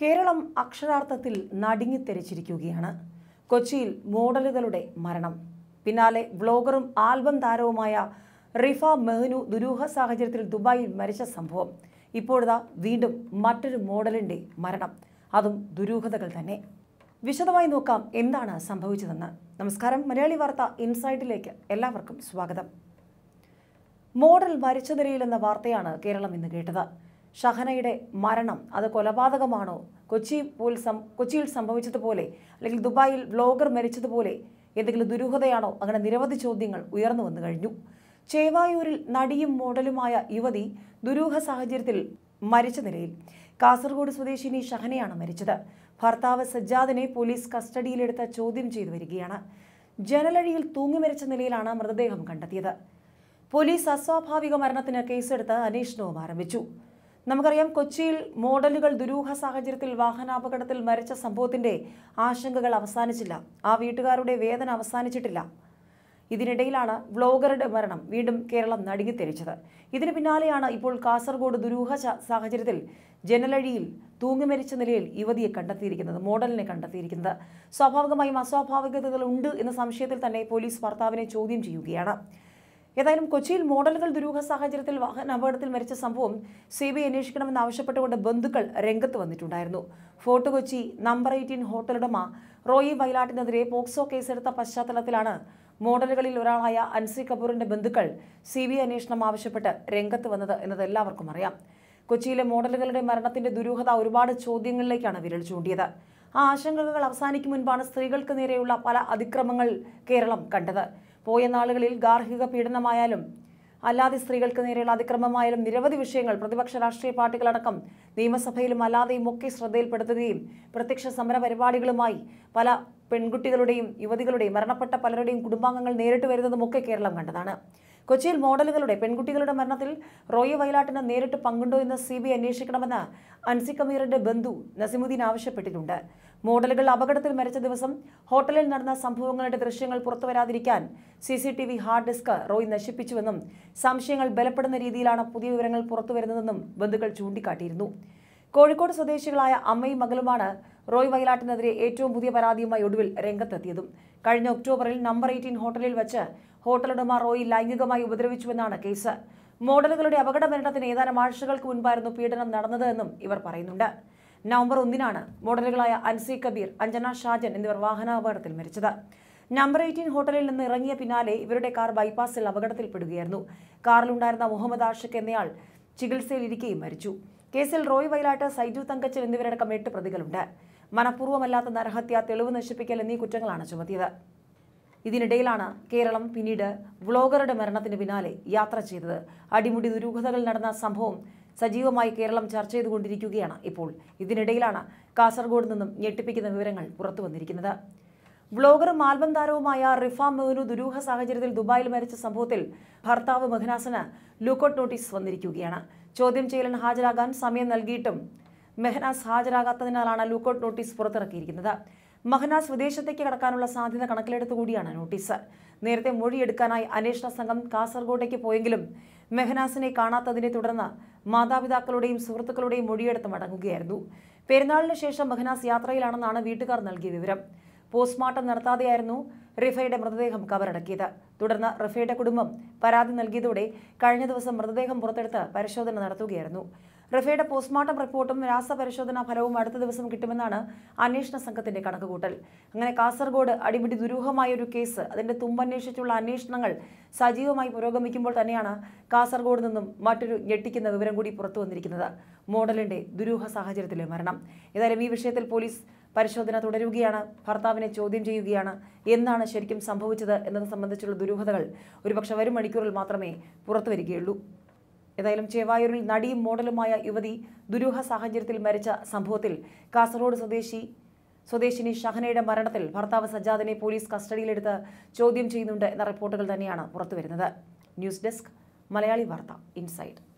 കേരളം അക്ഷരാർത്ഥത്തിൽ നടുങ്ങിത്തെരിച്ചിരിക്കുകയാണ് കൊച്ചിയിൽ മോഡലുകളുടെ മരണം പിന്നാലെ വ്ലോഗറും ആൽബം താരവുമായ റിഫ മെഹ്നു ദുരൂഹ സാഹചര്യത്തിൽ ദുബായിൽ മരിച്ച സംഭവം ഇപ്പോഴതാ വീണ്ടും മറ്റൊരു മോഡലിൻ്റെ മരണം അതും ദുരൂഹതകൾ തന്നെ വിശദമായി നോക്കാം എന്താണ് സംഭവിച്ചതെന്ന് നമസ്കാരം മലയാളി വാർത്ത ഇൻസൈഡിലേക്ക് എല്ലാവർക്കും സ്വാഗതം മോഡൽ മരിച്ച നിലയിലെന്ന വാർത്തയാണ് കേരളം ഇന്ന് കേട്ടത് ഷഹനയുടെ മരണം അത് കൊലപാതകമാണോ കൊച്ചി പോൽ കൊച്ചിയിൽ സംഭവിച്ചതുപോലെ അല്ലെങ്കിൽ ദുബായിൽ വ്ലോഗർ മരിച്ചതുപോലെ എന്തെങ്കിലും ദുരൂഹതയാണോ അങ്ങനെ നിരവധി ചോദ്യങ്ങൾ ഉയർന്നു വന്നു കഴിഞ്ഞു ചേവായൂരിൽ നടിയും മോഡലുമായ യുവതി ദുരൂഹ സാഹചര്യത്തിൽ മരിച്ച നിലയിൽ കാസർഗോഡ് സ്വദേശിനി ഷഹനയാണ് മരിച്ചത് ഭർത്താവ് സജ്ജാദിനെ പോലീസ് കസ്റ്റഡിയിലെടുത്ത് ചോദ്യം ചെയ്തു വരികയാണ് ജനലഴിയിൽ തൂങ്ങി മരിച്ച നിലയിലാണ് മൃതദേഹം കണ്ടെത്തിയത് പോലീസ് അസ്വാഭാവിക മരണത്തിന് കേസെടുത്ത് അന്വേഷണവും ആരംഭിച്ചു നമുക്കറിയാം കൊച്ചിയിൽ മോഡലുകൾ ദുരൂഹ സാഹചര്യത്തിൽ വാഹനാപകടത്തിൽ മരിച്ച സംഭവത്തിന്റെ ആശങ്കകൾ അവസാനിച്ചില്ല ആ വീട്ടുകാരുടെ വേദന അവസാനിച്ചിട്ടില്ല ഇതിനിടയിലാണ് വ്ളോഗറുടെ മരണം വീണ്ടും കേരളം നടുങ്ങിത്തെറിച്ചത് ഇതിന് പിന്നാലെയാണ് ഇപ്പോൾ കാസർഗോഡ് ദുരൂഹ സാഹചര്യത്തിൽ ജനലഴിയിൽ മരിച്ച നിലയിൽ യുവതിയെ കണ്ടെത്തിയിരിക്കുന്നത് മോഡലിനെ കണ്ടെത്തിയിരിക്കുന്നത് സ്വാഭാവികമായും അസ്വാഭാവികതകൾ ഉണ്ട് എന്ന സംശയത്തിൽ തന്നെ പോലീസ് ഭർത്താവിനെ ചോദ്യം ചെയ്യുകയാണ് ഏതായാലും കൊച്ചിയിൽ മോഡലുകൾ ദുരൂഹ സാഹചര്യത്തിൽ വാഹന അപകടത്തിൽ മരിച്ച സംഭവം സി ബി ഐ അന്വേഷിക്കണമെന്ന് ആവശ്യപ്പെട്ടുകൊണ്ട് ബന്ധുക്കൾ രംഗത്ത് വന്നിട്ടുണ്ടായിരുന്നു ഫോർട്ട് കൊച്ചി നമ്പർ എയ്റ്റീൻ ഹോട്ടലുടമ റോയി വയലാട്ടിനെതിരെ പോക്സോ കേസെടുത്ത പശ്ചാത്തലത്തിലാണ് മോഡലുകളിൽ ഒരാളായ അൻസി കപൂറിന്റെ ബന്ധുക്കൾ സി ബി ഐ അന്വേഷണം ആവശ്യപ്പെട്ട് രംഗത്ത് വന്നത് എന്നത് എല്ലാവർക്കും അറിയാം കൊച്ചിയിലെ മോഡലുകളുടെ മരണത്തിന്റെ ദുരൂഹത ഒരുപാട് ചോദ്യങ്ങളിലേക്കാണ് വിരൽ ചൂണ്ടിയത് ആ ആശങ്കകൾ അവസാനിക്കും മുൻപാണ് സ്ത്രീകൾക്ക് നേരെയുള്ള പല അതിക്രമങ്ങൾ കേരളം കണ്ടത് പോയ നാളുകളിൽ ഗാർഹിക പീഡനമായാലും അല്ലാതെ സ്ത്രീകൾക്ക് നേരെയുള്ള അതിക്രമമായാലും നിരവധി വിഷയങ്ങൾ പ്രതിപക്ഷ രാഷ്ട്രീയ പാർട്ടികളടക്കം നിയമസഭയിലും അല്ലാതെയും ഒക്കെ ശ്രദ്ധയിൽപ്പെടുത്തുകയും പ്രത്യക്ഷ സമര പരിപാടികളുമായി പല പെൺകുട്ടികളുടെയും യുവതികളുടെയും മരണപ്പെട്ട പലരുടെയും കുടുംബാംഗങ്ങൾ നേരിട്ട് വരുന്നതുമൊക്കെ കേരളം കണ്ടതാണ് കൊച്ചിയിൽ മോഡലുകളുടെ പെൺകുട്ടികളുടെ മരണത്തിൽ റോയ വയലാട്ടിന് നേരിട്ട് പങ്കുണ്ടോ എന്ന് സി ബി അന്വേഷിക്കണമെന്ന് അൻസി കമീറിന്റെ ബന്ധു നസിമുദ്ദീൻ ആവശ്യപ്പെട്ടിട്ടുണ്ട് മോഡലുകൾ അപകടത്തിൽ മരിച്ച ദിവസം ഹോട്ടലിൽ നടന്ന സംഭവങ്ങളുടെ ദൃശ്യങ്ങൾ പുറത്തുവരാതിരിക്കാൻ C C T V hard disk Roy നശിപ്പിച്ചുവെന്നും സംശയങ്ങൾ ബലപ്പെടുന്ന രീതിയിലാണ് പുതിയ വിവരങ്ങൾ പുറത്തുവരുന്നതെന്നും ബന്ധുക്കൾ ചൂണ്ടിക്കാട്ടിയിരുന്നു കോഴിക്കോട് സ്വദേശികളായ അമ്മയും മകളുമാണ് റോയ് വയലാട്ടിനെതിരെ ഏറ്റവും പുതിയ പരാതിയുമായി ഒടുവിൽ രംഗത്തെത്തിയതും കഴിഞ്ഞ ഒക്ടോബറിൽ നമ്പർ എയ്റ്റീൻ ഹോട്ടലിൽ വെച്ച് ഹോട്ടലുടമ റോയി ലൈംഗികമായി ഉപദ്രവിച്ചുവെന്നാണ് കേസ് മോഡലുകളുടെ അപകട മരണത്തിന് ഏതാനും ആഴ്ചകൾക്ക് മുൻപായിരുന്നു പീഡനം നടന്നതെന്നും ഇവർ പറയുന്നുണ്ട് നവംബർ ഒന്നിനാണ് മോഡലുകളായ അൻസി കബീർ അഞ്ജന ഷാജൻ എന്നിവർ വാഹനാപകടത്തിൽ മരിച്ചത് നമ്പർ എയ്റ്റീൻ ഹോട്ടലിൽ നിന്ന് ഇറങ്ങിയ പിന്നാലെ ഇവരുടെ കാർ ബൈപ്പാസിൽ അപകടത്തിൽപ്പെടുകയായിരുന്നു കാറിലുണ്ടായിരുന്ന മുഹമ്മദ് ആഷിഖ് എന്നയാൾ ചികിത്സയിലിരിക്കുകയും മരിച്ചു കേസിൽ റോയ് വയലാട്ട് സൈജു തങ്കച്ചൻ എന്നിവരടക്കം എട്ട് പ്രതികളുണ്ട് മനഃപൂർവ്വമല്ലാത്ത നരഹത്യ തെളിവ് നശിപ്പിക്കൽ എന്നീ കുറ്റങ്ങളാണ് ചുമത്തിയത് ഇതിനിടയിലാണ് കേരളം പിന്നീട് വ്ളോഗറുടെ മരണത്തിന് പിന്നാലെ യാത്ര ചെയ്തത് അടിമുടി ദുരൂഹതകൾ നടന്ന സംഭവം സജീവമായി കേരളം ചർച്ച ചെയ്തുകൊണ്ടിരിക്കുകയാണ് ഇപ്പോൾ ഇതിനിടയിലാണ് കാസർഗോഡ് നിന്നും ഞെട്ടിപ്പിക്കുന്ന വിവരങ്ങൾ പുറത്തു വന്നിരിക്കുന്നത് വ്ളോഗറും ആൽബം താരവുമായ റിഫ മെഹ്നു ദുരൂഹ സാഹചര്യത്തിൽ ദുബായിൽ മരിച്ച സംഭവത്തിൽ ഭർത്താവ് മെഹ്നാസിന് ലുക്കൌട്ട് നോട്ടീസ് വന്നിരിക്കുകയാണ് ചോദ്യം ചെയ്യലിന് ഹാജരാകാൻ സമയം നൽകിയിട്ടും മെഹനാസ് ഹാജരാകാത്തതിനാലാണ് ലുക്കൌട്ട് നോട്ടീസ് പുറത്തിറക്കിയിരിക്കുന്നത് മഹനാസ് വിദേശത്തേക്ക് കടക്കാനുള്ള സാധ്യത കണക്കിലെടുത്തുകൂടിയാണ് കൂടിയാണ് നോട്ടീസ് നേരത്തെ മൊഴിയെടുക്കാനായി അന്വേഷണ സംഘം കാസർഗോഡേക്ക് പോയെങ്കിലും മെഹനാസിനെ കാണാത്തതിനെ തുടർന്ന് മാതാപിതാക്കളുടെയും സുഹൃത്തുക്കളുടെയും മൊഴിയെടുത്ത് മടങ്ങുകയായിരുന്നു പെരുന്നാളിന് ശേഷം മെഹനാസ് യാത്രയിലാണെന്നാണ് വീട്ടുകാർ നൽകിയ വിവരം പോസ്റ്റ്മോർട്ടം നടത്താതെയായിരുന്നു റിഫയുടെ മൃതദേഹം കബറടക്കിയത് തുടർന്ന് റിഫയുടെ കുടുംബം പരാതി നൽകിയതോടെ കഴിഞ്ഞ ദിവസം മൃതദേഹം പുറത്തെടുത്ത് പരിശോധന നടത്തുകയായിരുന്നു റഫയുടെ പോസ്റ്റ്മോർട്ടം റിപ്പോർട്ടും രാസപരിശോധനാ ഫലവും അടുത്ത ദിവസം കിട്ടുമെന്നാണ് അന്വേഷണ സംഘത്തിന്റെ കണക്കുകൂട്ടൽ അങ്ങനെ കാസർഗോഡ് അടിപിടി ദുരൂഹമായ ഒരു കേസ് അതിന്റെ തുമ്പന്വേഷിച്ചുള്ള അന്വേഷണങ്ങൾ സജീവമായി പുരോഗമിക്കുമ്പോൾ തന്നെയാണ് കാസർഗോഡ് നിന്നും മറ്റൊരു ഞെട്ടിക്കുന്ന വിവരം കൂടി പുറത്തു വന്നിരിക്കുന്നത് മോഡലിന്റെ ദുരൂഹ സാഹചര്യത്തിലെ മരണം ഏതായാലും ഈ വിഷയത്തിൽ പോലീസ് പരിശോധന തുടരുകയാണ് ഭർത്താവിനെ ചോദ്യം ചെയ്യുകയാണ് എന്നാണ് ശരിക്കും സംഭവിച്ചത് എന്നത് സംബന്ധിച്ചുള്ള ദുരൂഹതകൾ ഒരുപക്ഷെ വരും മണിക്കൂറിൽ മാത്രമേ പുറത്തു വരികയുള്ളൂ ഏതായാലും ചേവായൂരിൽ നടിയും മോഡലുമായ യുവതി ദുരൂഹ സാഹചര്യത്തിൽ മരിച്ച സംഭവത്തിൽ കാസർഗോഡ് സ്വദേശി സ്വദേശിനി ഷഹനയുടെ മരണത്തിൽ ഭർത്താവ് സജ്ജാദിനെ പോലീസ് കസ്റ്റഡിയിലെടുത്ത് ചോദ്യം ചെയ്യുന്നുണ്ട് എന്ന റിപ്പോർട്ടുകൾ തന്നെയാണ് പുറത്തുവരുന്നത് ന്യൂസ് ഡെസ്ക് മലയാളി വാർത്ത ഇൻസൈറ്റ്